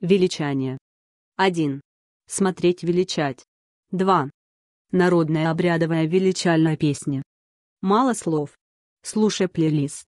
Величание. 1. Смотреть величать. 2. Народная обрядовая величальная песня. Мало слов. Слушай плейлист.